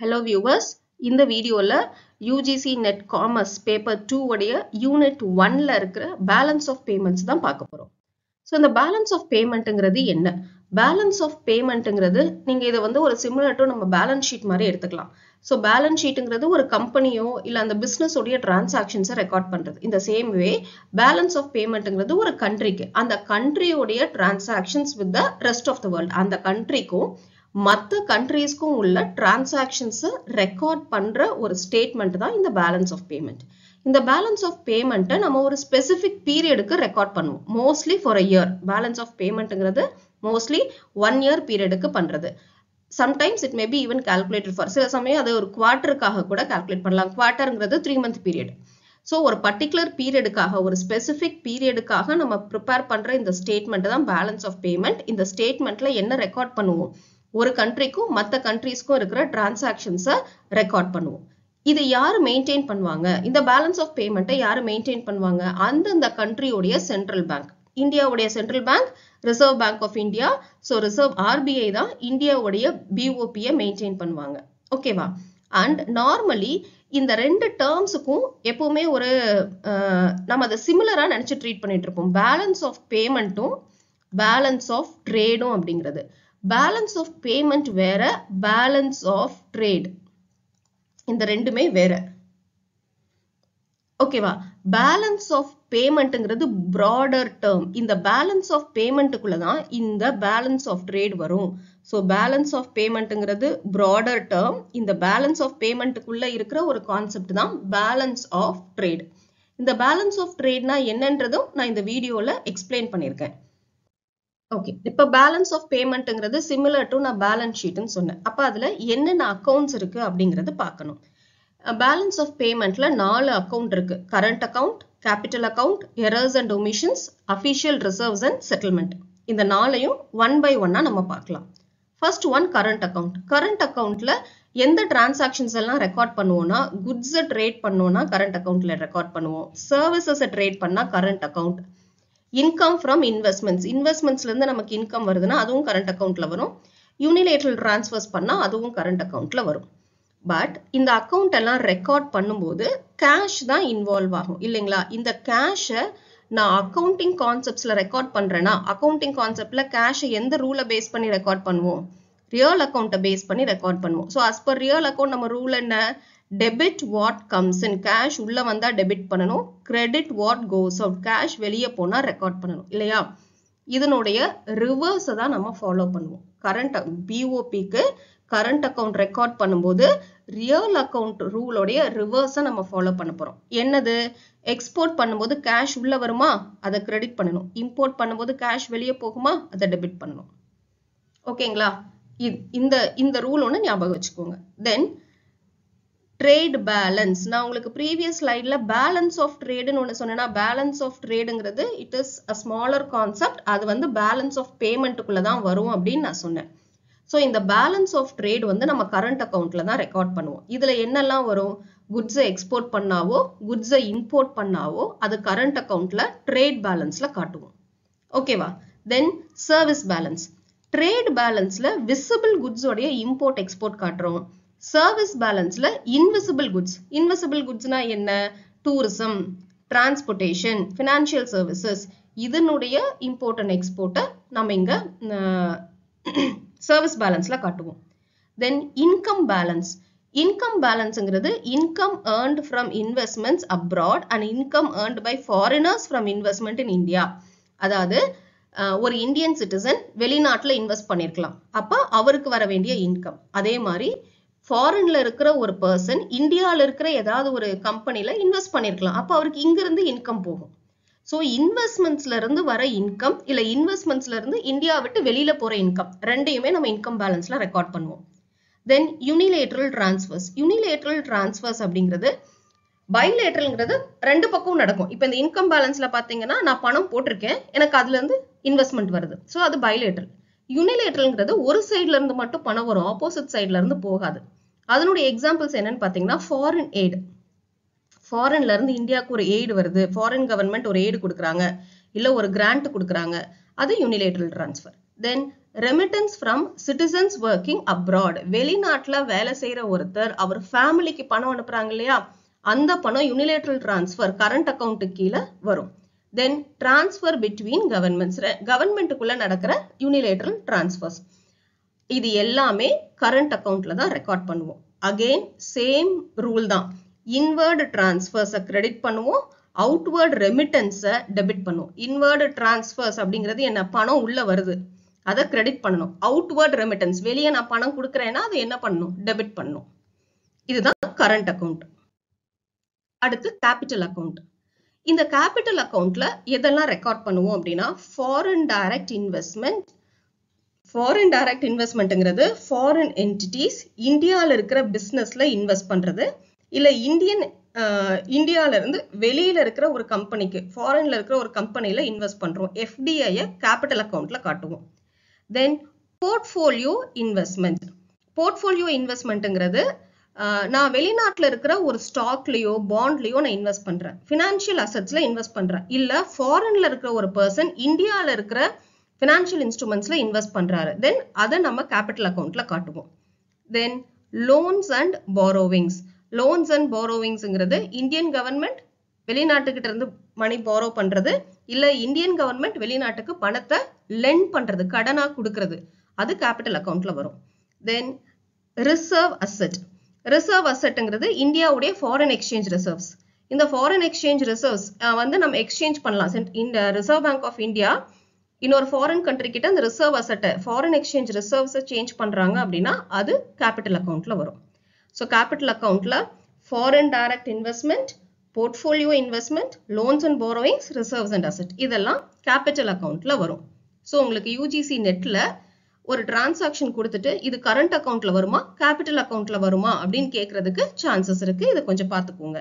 hello viewers இந்த வீடியோவில் UGC NET commerce paper two உடைய யூனிட் ஒன்ல இருக்கிற பேலன்ஸ் ஆஃப் பேமெண்ட்ஸ் தான் பார்க்க போகிறோம் ஸோ இந்த பேலன்ஸ் ஆஃப் பேமெண்ட்டுங்கிறது என்ன பேலன்ஸ் ஆஃப் பேமெண்ட்டுங்கிறது நீங்கள் இதை வந்து ஒரு சிமிலர் டு நம்ம பேலன்ஸ் ஷீட் மாதிரி எடுத்துக்கலாம் ஸோ பேலன்ஸ் ஷீட்டுங்கிறது ஒரு கம்பெனியோ இல்லை அந்த பிஸ்னஸோடைய டிரான்சாக்ஷன்ஸை ரெக்கார்ட் பண்ணுறது இந்த சேம் வே பேலன்ஸ் ஆஃப் பேமெண்ட்டுங்கிறது ஒரு கண்ட்ரிக்கு அந்த கண்ட்ரியோடைய transactions with the rest of the world அந்த கண்ட்ரிக்கும் மற்ற கண்ட்ரீஸ்க்கும் உள்ள டிரான்சாக்ஷன்ஸை ரெக்கார்ட் பண்ணுற ஒரு ஸ்டேட்மெண்ட் தான் இந்த பேலன்ஸ் ஆஃப் பேமெண்ட் இந்த பேலன்ஸ் ஆஃப் பேமெண்ட்டை நம்ம ஒரு ஸ்பெசிஃபிக் பீரியடுக்கு ரெக்கார்ட் பண்ணுவோம் mostly for a year balance of பேமெண்ட்டுங்கிறது மோஸ்ட்லி ஒன் இயர் பீரியடுக்கு பண்ணுறது sometimes it may be even calculated for சில சமயம் அது ஒரு குவார்ட்டருக்காக கூட கால்குலேட் பண்ணலாம் குவார்ட்டருங்கிறது த்ரீ மந்த் பீரியட் ஸோ ஒரு பர்டிகுலர் பீரியடுக்காக ஒரு ஸ்பெசிஃபிக் பீரியடுக்காக நம்ம ப்ரிப்பேர் பண்ணுற இந்த ஸ்டேட்மெண்ட் தான் பேலன்ஸ் ஆஃப் பேமெண்ட் இந்த ஸ்டேட்மெண்ட்டில் என்ன ரெக்கார்ட் பண்ணுவோம் ஒரு கண்ட்ரிக்கும் மற்ற கண்ட்ரிஸ்க்கும் இருக்கிற டிரான்சாக்ஷன்ஸை ரெக்கார்ட் பண்ணுவோம் இது யார் மெயின்டைன் பண்ணுவாங்க இந்த பேலன்ஸ் ஆஃப் பேமெண்ட்டை யார் மெயின்டைன் பண்ணுவாங்க அந்தந்த கண்ட்ரியுடைய சென்ட்ரல் பேங்க் இந்தியாவுடைய central bank Reserve bank of India so reserve RBI தான் இந்தியாவுடைய பிஓபியை மெயின்டைன் பண்ணுவாங்க ஓகேவா அண்ட் நார்மலி இந்த ரெண்டு டேர்ம்ஸுக்கும் எப்பவுமே ஒரு நம்ம அதை சிமிலராக நினச்சி ட்ரீட் பண்ணிட்டு இருப்போம் பேலன்ஸ் ஆஃப் பேமெண்ட்டும் பேலன்ஸ் ஆஃப் ட்ரேடும் அப்படிங்கிறது பேலன்ஸ் ஆஃப் பேமெண்ட் வேற பேலன்ஸ் ஆஃப் ட்ரேட் இந்த ரெண்டுமே வேற ஓகேவா பேலன்ஸ் ஆஃப் பேமெண்ட்டுங்கிறது ப்ராடர் டேர்ம் இந்த பேலன்ஸ் ஆஃப் பேமெண்ட்டுக்குள்ள தான் இந்த பேலன்ஸ் ஆஃப் ட்ரேட் வரும் ஸோ பேலன்ஸ் ஆஃப் பேமெண்ட்டுங்கிறது ப்ராடர் டேர்ம் இந்த பேலன்ஸ் ஆஃப் பேமெண்ட்டுக்குள்ள இருக்கிற ஒரு கான்செப்ட் தான் பேலன்ஸ் ஆஃப் ட்ரேட் இந்த பேலன்ஸ் ஆஃப் நான் என்னன்றதும் நான் இந்த வீடியோவில் explain பண்ணியிருக்கேன் ஓகே இப்ப பேலன்ஸ் ஆஃப் பேமெண்ட்ங்கிறது சிமிலர் டு நான் பேலன்ஸ் ஷீட்னு சொன்னேன் அப்ப அதுல என்னென்ன அக்கௌண்ட்ஸ் இருக்கு அப்படிங்கறது பாக்கணும் பேலன்ஸ் ஆஃப் பேமெண்ட்ல நாலு அக்கௌண்ட் இருக்கு current account capital account errors and omissions official reserves and settlement இந்த நாளையும் ஒன் பை ஒன்னா நம்ம பார்க்கலாம் first one current account current அக்கவுண்ட்ல எந்த டிரான்சாக்ஷன்ஸ் எல்லாம் ரெக்கார்ட் பண்ணுவோம்னா குட்ஸை ட்ரேட் பண்ணோம்னா கரண்ட் அக்கவுண்ட்ல ரெக்கார்ட் பண்ணுவோம் சர்வீசஸை ட்ரேட் பண்ணா current account income from investments இன்வெஸ்ட்மெண்ட்ஸ்ல இருந்து நமக்கு இன்கம் வருதுன்னா அதுவும் கரண்ட் அக்கௌண்ட்ல வரும் யூனிலேட்ரல் டிரான்ஸ்ஃபர்ஸ் பண்ணா அதுவும் கரண்ட் அக்கௌண்ட்ல வரும் பட் இந்த அக்கௌண்ட் எல்லாம் ரெக்கார்ட் பண்ணும்போது கேஷ் தான் இன்வால்வ் ஆகும் இல்லைங்களா இந்த கேஷ நான் அக்கௌண்டிங் கான்செப்ட்ஸில் ரெக்கார்ட் பண்றேன்னா அக்கௌண்டிங் கான்செப்ட்ல கேஷை எந்த ரூல பேஸ் பண்ணி ரெக்கார்ட் பண்ணுவோம் ரியல் அக்கௌண்ட்டை பேஸ் பண்ணி ரெக்கார்ட் பண்ணுவோம் so as per real account நம்ம ரூல் என்ன debit what comes in cash உள்ளே வந்தால் டெபிட் பண்ணணும் credit what goes out cash வெளியே போனால் ரெக்கார்ட் பண்ணணும் இல்லையா இதனுடைய ரிவர்ஸை தான் நம்ம ஃபாலோ பண்ணுவோம் கரண்ட் பிஓபிக்கு கரண்ட் அக்கவுண்ட் ரெக்கார்ட் பண்ணும்போது ரியல் அக்கௌண்ட் ரூலோடைய ரிவர்ஸை நம்ம ஃபாலோ பண்ண போகிறோம் என்னது எக்ஸ்போர்ட் பண்ணும்போது கேஷ் உள்ளே வருமா அதை கிரெடிட் பண்ணணும் இம்போர்ட் பண்ணும்போது கேஷ் வெளியே போகுமா அதை டெபிட் பண்ணணும் ஓகேங்களா இந்த இந்த ரூல் ஒன்று ஞாபகம் வச்சுக்கோங்க தென் ட்ரேட் பேலன்ஸ் நான் உங்களுக்கு ப்ரீவியஸ் ஸ்லைடில் பேலன்ஸ் ஆஃப் ட்ரேடுன்னு ஒன்று சொன்னேன்னா பேலன்ஸ் ஆஃப் ட்ரேடுங்கிறது it is a smaller concept அது வந்து பேலன்ஸ் ஆஃப் பேமெண்ட்டுக்குள்ள தான் வரும் அப்படின்னு நான் சொன்னேன் ஸோ இந்த பேலன்ஸ் ஆஃப் ட்ரேட் வந்து நம்ம கரண்ட் அக்கௌண்ட்ல தான் ரெக்கார்ட் பண்ணுவோம் இதுல என்னெல்லாம் வரும் குட்ஸை எக்ஸ்போர்ட் பண்ணாவோ குட்ஸை இம்போர்ட் பண்ணாவோ அது கரண்ட் அக்கௌண்ட்ல ட்ரேட் பேலன்ஸ்ல காட்டுவோம் ஓகேவா தென் சர்வீஸ் பேலன்ஸ் ட்ரேட் பேலன்ஸ்ல விசிபிள் குட்ஸோடைய இம்போர்ட் எக்ஸ்போர்ட் காட்டுறோம் சர்வீஸ் பேலன்ஸ்ல இன்விசிபிள் குட்ஸ் இன்விசிபிள் குட்ஸ்னா என்ன டூரிசம் டிரான்ஸ்போர்ட்டேஷன் பினான்சியல் சர்வீசஸ் இதனுடைய இம்போர்ட் எக்ஸ்போர்ட்டை நம்ம இங்க சர்வீஸ் பேலன்ஸ்ல காட்டுவோம் தென் இன்கம் பேலன்ஸ் இன்கம் பேலன்ஸ்ங்கிறது income earned from investments abroad and income earned by foreigners from investment in India அதாவது ஒரு இந்தியன் சிட்டிசன் வெளிநாட்டில் இன்வெஸ்ட் பண்ணியிருக்கலாம் அப்போ அவருக்கு வர வேண்டிய இன்கம் அதே மாதிரி ஃபாரின்ல இருக்கிற ஒரு பர்சன் இந்தியாவில் இருக்கிற ஏதாவது ஒரு கம்பெனில இன்வெஸ்ட் பண்ணிருக்கலாம் அப்ப அவருக்கு இங்கிருந்து இன்கம் போகும் ஸோ இன்வெஸ்ட்மெண்ட்ஸ்ல இருந்து வர இன்கம் இல்ல இன்வெஸ்ட்மெண்ட்ஸ்ல இருந்து இந்தியா விட்டு வெளியில போற இன்கம் ரெண்டையுமே நம்ம இன்கம் பேலன்ஸ்ல ரெக்கார்ட் பண்ணுவோம் then unilateral transfers unilateral transfers அப்படிங்கிறது பைலேட்ரல்ங்கிறது ரெண்டு பக்கமும் நடக்கும் இப்போ இந்த இன்கம் பேலன்ஸ்ல பாத்தீங்கன்னா நான் பணம் போட்டிருக்கேன் எனக்கு அதுல இருந்து இன்வெஸ்ட்மெண்ட் வருது ஸோ அது பைலேட்ரல் யூனிலேட்ரல்ங்கிறது ஒரு சைட்ல இருந்து மட்டும் பணம் வரும் ஆப்போசிட் சைட்ல இருந்து போகாது அதனுடைய எக்ஸாம்பிள்ஸ் என்னன்னு பார்த்தீங்கன்னா ஃபாரின் எய்டு ஃபாரின்ல இருந்து இந்தியாவுக்கு ஒரு எய்டு வருது ஃபாரின் கவர்மெண்ட் ஒரு எய்டு கொடுக்குறாங்க இல்லை ஒரு கிராண்ட் கொடுக்குறாங்க அது unilateral transfer then remittance from citizens working abroad வெளிநாட்டில் வேலை செய்கிற ஒருத்தர் அவர் ஃபேமிலிக்கு பணம் அனுப்புறாங்க இல்லையா அந்த பணம் யூனிலேட்ரல் டிரான்ஸ்ஃபர் கரண்ட் அக்கௌண்ட்டுக்கு கீழே வரும் தென் டிரான்ஸ்ஃபர் பிட்வீன் கவர்மெண்ட்ஸ் கவர்மெண்ட்டுக்குள்ளே நடக்கிற யூனிலேட்ரல் டிரான்ஸ்ஃபர்ஸ் இது எல்லாமே கரண்ட் அக்கௌண்ட்ல தான் ரெக்கார்ட் பண்ணுவோம் அகெயின் சேம் ரூல் தான் இன்வேர்டு டிரான்ஸ்ஃபர்ஸை கிரெடிட் பண்ணுவோம் அவுட்வேர்டு ரெமிட்டன்ஸை டெபிட் பண்ணுவோம் இன்வேர்டு டிரான்ஸ்ஃபர்ஸ் அப்படிங்கிறது என்ன பணம் உள்ள வருது அதை கிரெடிட் பண்ணணும் அவுட்வேர்டு ரெமிட்டன்ஸ் வெளியே நான் பணம் கொடுக்குறேன்னா அதை என்ன பண்ணணும் டெபிட் பண்ணணும் இதுதான் கரண்ட் அக்கௌண்ட் அடுத்து கேபிட்டல் அக்கௌண்ட் இந்த கேபிட்டல் அக்கௌண்ட்ல எதெல்லாம் ரெக்கார்ட் பண்ணுவோம் அப்படின்னா foreign direct investment foreign direct இன்வெஸ்ட்மெண்ட்டுங்கிறது ஃபாரின் என்டிட்டிஸ் இந்தியாவில் இருக்கிற பிஸ்னஸில் இன்வெஸ்ட் பண்ணுறது இல்லை இந்தியன் இந்தியாவிலேருந்து வெளியில் இருக்கிற ஒரு கம்பெனிக்கு ஃபாரின்ல இருக்கிற ஒரு கம்பெனியில் இன்வெஸ்ட் பண்ணுறோம் எஃப்டிஐயை கேபிட்டல் அக்கௌண்ட்டில் காட்டுவோம் தென் போர்ட்ஃபோலியோ இன்வெஸ்ட்மெண்ட் போர்ட்ஃபோலியோ இன்வெஸ்ட்மெண்ட்டுங்கிறது நான் வெளிநாட்டில் இருக்கிற ஒரு ஸ்டாக்லேயோ பாண்ட்லேயோ நான் இன்வெஸ்ட் பண்ணுறேன் ஃபினான்ஷியல் அசட்ஸில் இன்வெஸ்ட் பண்ணுறேன் இல்லை ஃபாரினில் இருக்கிற ஒரு பர்சன் இந்தியாவில் இருக்கிற ஃபினான்ஷியல் இன்ஸ்ட்ருமெண்ட்ஸில் இன்வெஸ்ட் பண்ணுறாரு தென் அதை நம்ம கேபிட்டல் அக்கௌண்ட்டில் காட்டுவோம் then loans and borrowings loans and பாரோவிங்ஸுங்கிறது இந்தியன் கவர்மெண்ட் வெளிநாட்டுக்கிட்ட இருந்து மணி பாரோ பண்ணுறது இல்லை இந்தியன் கவர்மெண்ட் வெளிநாட்டுக்கு பணத்தை லெண்ட் பண்ணுறது கடனாக கொடுக்கறது அது கேபிட்டல் அக்கௌண்ட்டில் வரும் தென் ரிசர்வ் அசட் ரிசர்வ் அசட்டுங்கிறது இந்தியாவுடைய ஃபாரின் எக்ஸ்சேஞ்ச் ரிசர்வ்ஸ் இந்த ஃபாரின் எக்ஸ்சேஞ்ச் ரிசர்வ்ஸ் வந்து நம்ம எக்ஸ்சேஞ்ச் பண்ணலாம் இந்த ரிசர்வ் பேங்க் ஆஃப் இந்தியா இன்னொரு ஃபாரின் கண்ட்ரி கிட்ட அந்த ரிசர்வ் அசட்டை ஃபாரின் எக்ஸ்சேஞ்ச் ரிசர்வ்ஸை சேஞ்ச் பண்ணுறாங்க அப்படின்னா அது கேபிட்டல் அக்கௌண்ட்டில் வரும் ஸோ கேபிட்டல் அக்கௌண்ட்டில் foreign direct investment portfolio investment loans and borrowings reserves and asset இதெல்லாம் கேபிட்டல் அக்கௌண்ட்டில் வரும் ஸோ உங்களுக்கு யூஜிசி நெட்டில் ஒரு டிரான்சாக்ஷன் கொடுத்துட்டு இது கரண்ட் அக்கௌண்ட்ல வருமா கேபிட்டல் அக்கௌண்ட்ல வருமா அப்படின்னு கேட்கறதுக்கு சான்சஸ் இருக்கு இதை கொஞ்சம் பார்த்துக்கோங்க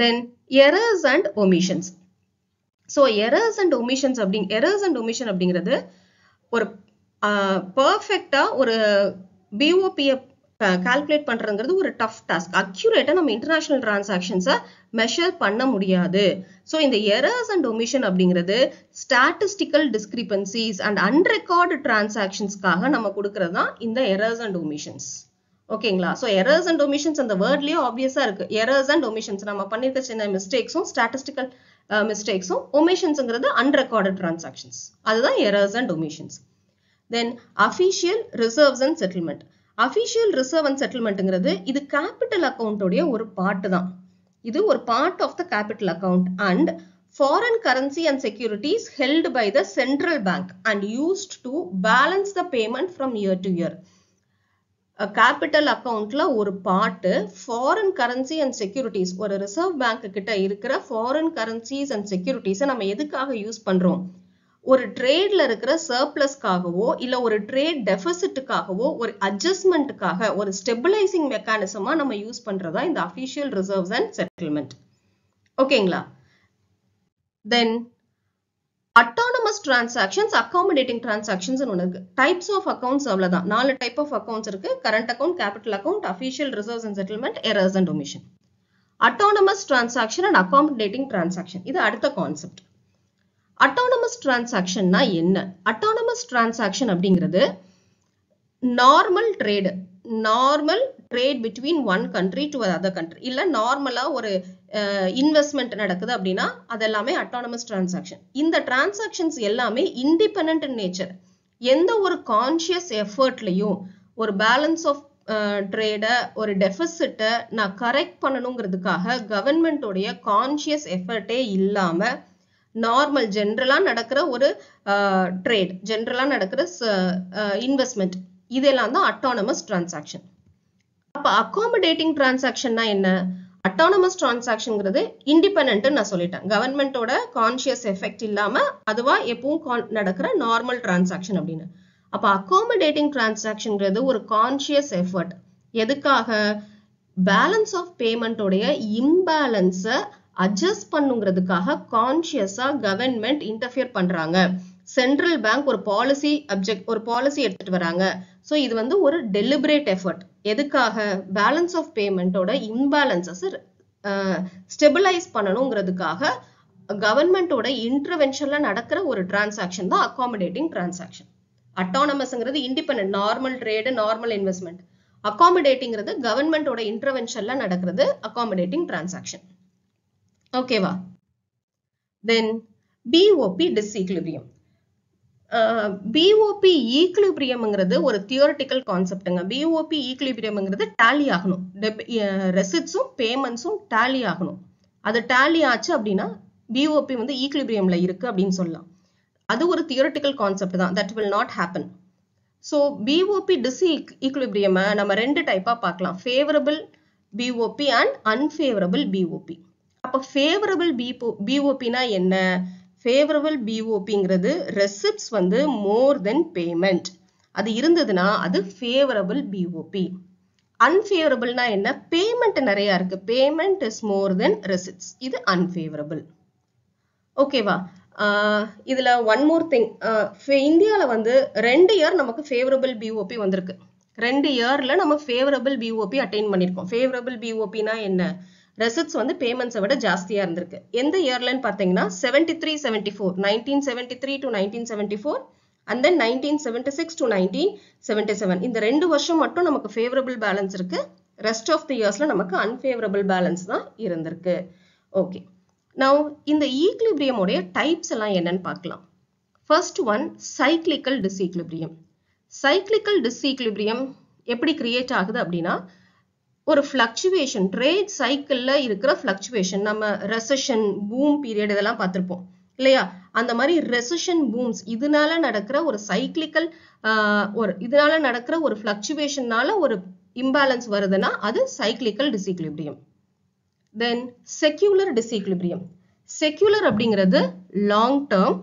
then errors and omissions so errors and omissions அப்படி எரர்ஸ் அண்ட் ஒமிஷன் அப்படிங்கிறது ஒரு பர்ஃபெக்டாக ஒரு பிஓபியை கால்குலேட் பண்ணுறதுங்கிறது ஒரு டஃப் டாஸ்க் அக்யூரேட்டாக நம்ம இன்டர்நேஷனல் டிரான்சாக்ஷன்ஸை மெஷர் பண்ண முடியாது ஸோ இந்த எரர்ஸ் அண்ட் ஒமிஷன் அப்படிங்கிறது ஸ்டாட்டிஸ்டிக்கல் டிஸ்கிரிபன்சிஸ் அண்ட் அன்ரெக்கார்டு டிரான்சாக்ஷன்ஸ்க்காக நம்ம கொடுக்கறது தான் இந்த எரர்ஸ் அண்ட் ஒமிஷன்ஸ் ஓகேங்களா ஸோ எரர்ஸ் அண்ட் ஒமிஷன்ஸ் அந்த வேர்ட்லேயே ஆப்வியஸாக இருக்கு எரர்ஸ் அண்ட் ஒமிஷன்ஸ் நம்ம பண்ணியிருக்க சின்ன மிஸ்டேக்ஸும் ஸ்டாட்டிஸ்டிக்கல் மிஸ்டேக்ஸும் ஒமிஷன்ஸுங்கிறது அன்ரெக்கார்டட் டிரான்சாக்ஷன்ஸ் அதுதான் errors and omissions then official reserves and settlement official reserve and செட்டில்மெண்ட்டுங்கிறது இது கேபிட்டல் அக்கௌண்ட்டோடைய ஒரு பார்ட்டு தான் இது ஒரு part of the capital account and foreign currency and securities held by the central bank and used to balance the payment from year to year capital அக்கவுண்ட்ல ஒரு part foreign currency and securities ஒரு reserve bank கிட்ட இருக்கிற foreign currencies and செக்யூரிட்டிஸை நம்ம எதுக்காக use பண்றோம் ஒரு ட்ரேட்ல இருக்கிற சர்ப்ளஸ்க்காகவோ இல்ல ஒரு ட்ரேட் டெபிசிட்டுக்காகவோ ஒரு அட்ஜஸ்ட்மெண்ட்டுக்காக ஒரு ஸ்டெபிளைசிங் மெக்கானிசமா நம்ம யூஸ் பண்றதா இந்த அபிஷியல் ரிசர்வ்ஸ் அண்ட் செட்டில்மெண்ட் ஓகேங்களா தென் அட்டான டிரான்சாக்ஷன்ஸ் அக்காமடேட்டிங் டிரான்சாக்ஷன்ஸ் ஒன்று இருக்கு டைப்ஸ் ஆஃப் அக்கௌண்ட்ஸ் அவ்வளோதான் நாலு டைப் ஆஃப் அக்கௌண்ட்ஸ் இருக்கு current account capital account official reserves and settlement errors and omission autonomous transaction and accommodating transaction இது அடுத்த கான்செப்ட் அட்டானமஸ் டிரான்சாக்ஷன்னா என்ன அட்டானமஸ் டிரான்சாக்ஷன் அப்படிங்கிறது normal trade normal trade between one country to other country இல்லை நார்மலாக ஒரு investment நடக்குது அப்படின்னா அது எல்லாமே அட்டானமஸ் டிரான்சாக்ஷன் இந்த டிரான்சாக்ஷன்ஸ் எல்லாமே இண்டிபெண்ட் நேச்சர் எந்த ஒரு கான்சியஸ் எஃபர்ட்லையும் ஒரு பேலன்ஸ் ஆஃப் ட்ரேடை ஒரு டெபிசிட்டை நான் கரெக்ட் பண்ணணுங்கிறதுக்காக கவர்மெண்ட்டோடைய கான்ஷியஸ் எஃபர்ட்டே இல்லாமல் நார்மல் ஜென்ரலாக நடக்கிற ஒரு ட்ரேட் ஜென்ரலாக நடக்கிற இன்வெஸ்ட்மெண்ட் இதெல்லாம் தான் அட்டானமஸ் டிரான்சாக்ஷன் அப்போ அகாமடேட்டிங் டிரான்சாக்ஷன்னா என்ன அட்டானமஸ் டிரான்சாக்ஷன்ங்கிறது இண்டிபெண்ட்டு நான் சொல்லிட்டேன் கவர்மெண்ட்டோட கான்சியஸ் எஃபெக்ட் இல்லாம அதுவா எப்பவும் நடக்கிற நார்மல் டிரான்சாக்ஷன் அப்படின்னு அப்ப அகாமடேட்டிங் டிரான்சாக்ஷன்ங்கிறது ஒரு கான்சியஸ் எஃபர்ட் எதுக்காக பேலன்ஸ் ஆஃப் பேமெண்ட்டோடைய இம்பேலன்ஸை அட்ஜஸ்ட் பண்ணுங்கிறதுக்காக கான்சியஸா கவர்மெண்ட் இன்டர்ஃபியர் பண்றாங்க சென்ட்ரல் பேங்க் ஒரு பாலிசி அப்ஜெக்ட் ஒரு பாலிசி எடுத்துட்டு வராங்க ஸோ இது வந்து ஒரு டெலிபரேட் எஃபர்ட் எதுக்காக பேலன்ஸ் ஆஃப் பேமெண்ட்டோட இம்பேலன்சஸ் ஸ்டெபிளைஸ் பண்ணணுங்கிறதுக்காக கவர்மெண்ட்டோட இன்டர்வென்ஷன்ல நடக்கிற ஒரு டிரான்சாக்ஷன் தான் அகாமடேட்டிங் டிரான்சாக்ஷன் அட்டானமஸ்ங்கிறது independent normal trade normal investment அகாமடேட்டிங்கிறது கவர்மெண்டோட இன்டர்வென்ஷன்ல நடக்கிறது அகாமடேட்டிங் டிரான்சாக்ஷன் ஓகேவா தென் பிஓபி டிஸ்இக்லிபியம் பிஓபி ஈக்லிபிரியம்ங்கிறது ஒரு தியோரிட்டிக்கல் கான்செப்டுங்க பிஓபி ஈக்லிபிரியம்ங்கிறது டேலி ஆகணும் ரெசிட்ஸும் பேமெண்ட்ஸும் டேலி ஆகணும் அது டேலி ஆச்சு அப்படின்னா பிஓபி வந்து ஈக்லிபிரியம்ல இருக்கு அப்படின்னு சொல்லலாம் அது ஒரு தியோரிட்டிக்கல் கான்செப்ட் தான் that will not happen so BOP டிசி ஈக்லிபிரியமை நம்ம ரெண்டு டைப்பா பார்க்கலாம் favourable BOP and unfavourable BOP அப்போ ஃபேவரபிள் பிஓபினா என்ன ஃபேவரபிள் பிஓபிங்கிறது ரெசிப்ட்ஸ் வந்து மோர் தென் பேமெண்ட் அது இருந்ததுன்னா அது BOP பிஓபி நான் என்ன பேமெண்ட் நிறைய இருக்கு payment is more then receipts இது okay ஓகேவா இதில் ஒன் மோர் திங் இந்தியாவில் வந்து ரெண்டு இயர் நமக்கு ஃபேவரபிள் பிஓபி வந்திருக்கு ரெண்டு இயரில் நம்ம ஃபேவரபிள் பிஓபி அட்டைன் பண்ணியிருக்கோம் ஃபேவரபிள் நான் என்ன ரெசிட்ஸ் வந்து பேமெண்ட்ஸை விட ஜாஸ்தியாக இருந்திருக்கு எந்த இயர்லன்னு பார்த்தீங்கன்னா seventy three seventy four nineteen seventy three to nineteen seventy four and then nineteen seventy six to nineteen seventy seven இந்த ரெண்டு வருஷம் மட்டும் நமக்கு ஃபேவரபிள் பேலன்ஸ் இருக்கு ரெஸ்ட் ஆஃப் த இயர்ஸில் நமக்கு அன்ஃபேவரபிள் பேலன்ஸ் தான் இருந்திருக்கு ஓகே நான் இந்த ஈக்லிபிரியமுடைய டைப்ஸ் எல்லாம் என்னன்னு பார்க்கலாம் first one cyclical disequilibrium cyclical disequilibrium எப்படி கிரியேட் ஆகுது அப்படின்னா ஒரு ஃப்ளக்சுவேஷன் ட்ரேட் சைக்கிளில் இருக்கிற ஃப்ளக்சுவேஷன் நம்ம ரெசஷன் பூம் பீரியட் இதெல்லாம் பார்த்துருப்போம் இல்லையா அந்த மாதிரி ரெசஷன் பூம்ஸ் இதனால நடக்கிற ஒரு சைக்ளிக்கல் ஒரு இதனால நடக்கிற ஒரு ஃப்ளக்சுவேஷன்னால ஒரு இம்பேலன்ஸ் வருதுன்னா அது cyclical disequilibrium then secular disequilibrium secular அப்படிங்கிறது லாங் டேர்ம்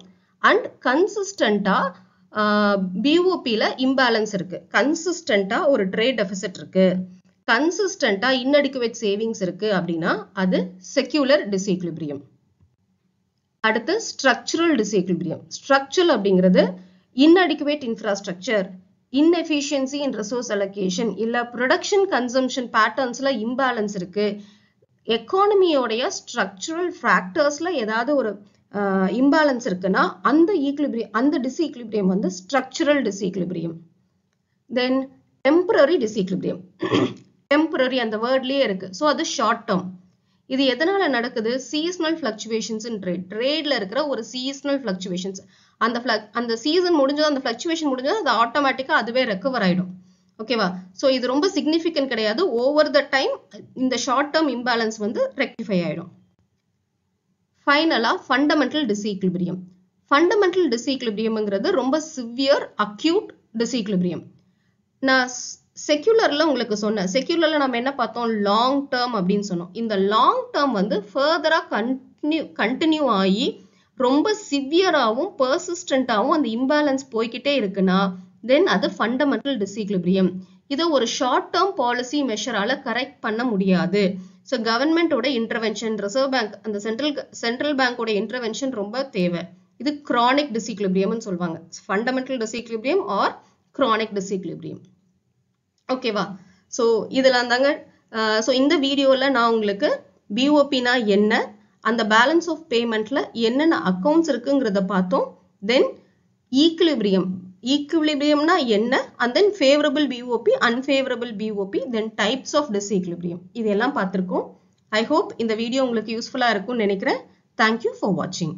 அண்ட் கன்சிஸ்டண்டாக பிஓபியில் இம்பேலன்ஸ் இருக்கு கன்சிஸ்டண்டா ஒரு ட்ரேட் டெபிசிட் இருக்கு கன்சிஸ்டண்ட்டாக இன்னடிக்குவேட் சேவிங்ஸ் இருக்குது அப்படின்னா அது செக்யூலர் டிசீக்லிபிரியம் அடுத்து ஸ்ட்ரக்சரல் டிசீக்லிபிரியம் ஸ்ட்ரக்சரல் அப்படிங்கிறது inadequate infrastructure inefficiency in resource allocation இல்லை ப்ரொடக்ஷன் கன்சம்ஷன் பேட்டர்ன்ஸில் இம்பேலன்ஸ் இருக்குது எக்கானமியோடைய ஸ்ட்ரக்சரல் ஃபேக்டர்ஸ்ல ஏதாவது ஒரு இம்பேலன்ஸ் இருக்குன்னா அந்த ஈக்லிபிரியம் அந்த டிசீக்லிபிரியம் வந்து structural disequilibrium then temporary disequilibrium temporary அந்த வேர்ட்லயே இருக்கு ஸோ அது ஷார்ட் டேர்ம் இது எதனால நடக்குது சீசனல் ஃபிளக்சுவேஷன்ஸ் இன் ட்ரேட் ட்ரேட்ல இருக்கிற ஒரு சீசனல் ஃபிளக்சுவேஷன்ஸ் அந்த அந்த சீசன் முடிஞ்சதும் அந்த ஃபிளக்சுவேஷன் முடிஞ்சதும் அது ஆட்டோமேட்டிக்கா அதுவே ரெக்கவர் ஆயிடும் ஓகேவா ஸோ இது ரொம்ப சிக்னிஃபிகன்ட் கிடையாது ஓவர் த டைம் இந்த ஷார்ட் டேர்ம் இம்பேலன்ஸ் வந்து ரெக்டிஃபை ஆயிடும் ஃபைனலாக ஃபண்டமெண்டல் டிசீக்லிபிரியம் ஃபண்டமெண்டல் டிசீக்லிபிரியம்ங்கிறது ரொம்ப சிவியர் அக்யூட் டிசீக்லிபிரியம் நான் செக்யூலரில் உங்களுக்கு சொன்னேன் செக்யூலரில் நம்ம என்ன பார்த்தோம் லாங் டேர்ம் அப்படின்னு சொன்னோம் இந்த லாங் டேர்ம் வந்து ஃபர்தராக கண்டினியூ கண்டினியூ ஆகி ரொம்ப சிவியராகவும் பர்சிஸ்டண்ட்டாகவும் அந்த இம்பேலன்ஸ் போய்கிட்டே இருக்குன்னா தென் அது ஃபண்டமெண்டல் டிஸ்இக்லிபிரியம் இதை ஒரு ஷார்ட் டேர்ம் பாலிசி மெஷரால் கரெக்ட் பண்ண முடியாது ஸோ கவர்மெண்ட்டோட இன்டர்வென்ஷன் ரிசர்வ் பேங்க் அந்த சென்ட்ரல் சென்ட்ரல் பேங்கோட இன்டர்வென்ஷன் ரொம்ப தேவை இது கிரானிக் டிசிக்லிபிரியம்னு சொல்லுவாங்க fundamental disequilibrium or chronic disequilibrium ஓகேவா ஸோ இதெல்லாம் தாங்க ஸோ இந்த வீடியோவில் நான் உங்களுக்கு பிஓபினா என்ன அந்த பேலன்ஸ் ஆஃப் பேமெண்ட்டில் என்னென்ன அக்கௌண்ட்ஸ் இருக்குங்கிறத பார்த்தோம் தென் ஈக்குலிபிரியம் ஈக்குலிபிரியம்னா என்ன and then favourable BOP unfavourable BOP then types of disequilibrium இதெல்லாம் பார்த்துருக்கோம் ஐ ஹோப் இந்த வீடியோ உங்களுக்கு யூஸ்ஃபுல்லாக இருக்கும்னு நினைக்கிறேன் தேங்க்யூ ஃபார் வாட்சிங்